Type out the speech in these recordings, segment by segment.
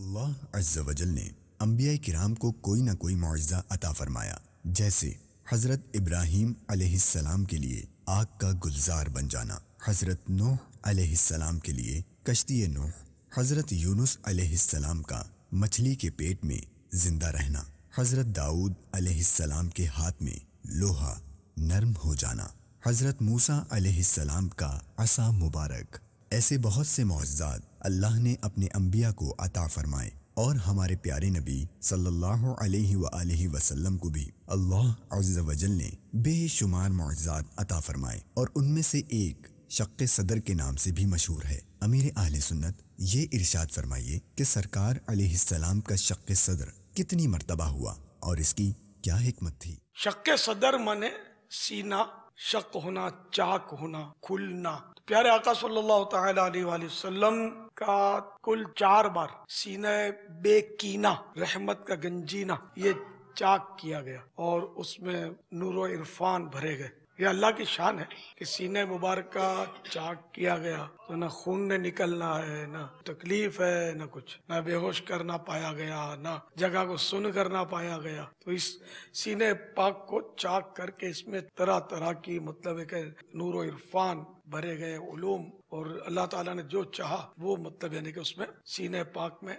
अल्लाह अज्जल ने अम्बिया कराम को कोई ना कोई मुआवजा अता फरमाया जैसे हज़रत इब्राहिम आसमाम के लिए आग का गुलजार बन जाना हज़रत नूह आसमाम के लिए कश्ती नूह हज़रत यूनुस आसमाम का मछली के पेट में जिंदा रहना हज़रत दाऊद आसमाम के हाथ में लोहा नर्म हो जाना हज़रत मूसा आसमाम का असा मुबारक ऐसे बहुत से मुआजात अल्लाह ने अपने अम्बिया को अता फरमाए और हमारे प्यारे नबी सल्लल्लाहु अलैहि वसल्लम को भी अल्लाह अजल ने बेशुमार मुआजात अता फरमाए और उनमें से एक शक सदर के नाम से भी मशहूर है अमीर आल सुन्नत ये इर्शाद फरमाइए कि सरकार अलैहिस्सलाम का शक सदर कितनी मरतबा हुआ और इसकी क्या हमत थी शक सदर मने सीना शक होना चाक होना खुलना प्यारे आका सल्लल्लाहु अलैहि वसल्लम का कुल चार बार सीने बेकीना रहमत का गंजीना ये चाक किया गया और उसमें नूर इरफान भरे गए ये अल्लाह की शान है कि सीने मुबारक का चाक किया गया तो ना खून ने निकलना है ना तकलीफ है ना कुछ ना बेहोश करना पाया गया ना जगह को सुन करना पाया गया तो इस सीने पाक को चाक करके इसमें तरह तरह की मतलब एक नूर इरफान भरे गए उलूम और अल्लाह ताला ने जो चाहा वो मतलब यानी कि उसमें सीने पाक में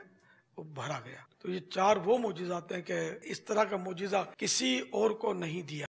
वो भरा गया तो ये चार वो मुजिजाते हैं कि इस तरह का मुजिजा किसी और को नहीं दिया